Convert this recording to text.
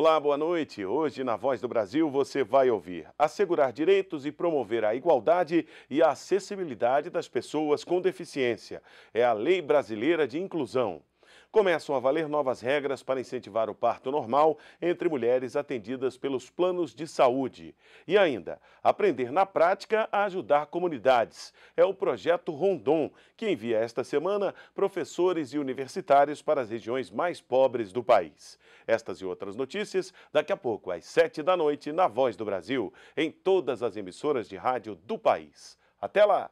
Olá, boa noite. Hoje, na Voz do Brasil, você vai ouvir assegurar direitos e promover a igualdade e a acessibilidade das pessoas com deficiência. É a Lei Brasileira de Inclusão começam a valer novas regras para incentivar o parto normal entre mulheres atendidas pelos planos de saúde. E ainda, aprender na prática a ajudar comunidades. É o projeto Rondon, que envia esta semana professores e universitários para as regiões mais pobres do país. Estas e outras notícias daqui a pouco, às sete da noite, na Voz do Brasil, em todas as emissoras de rádio do país. Até lá!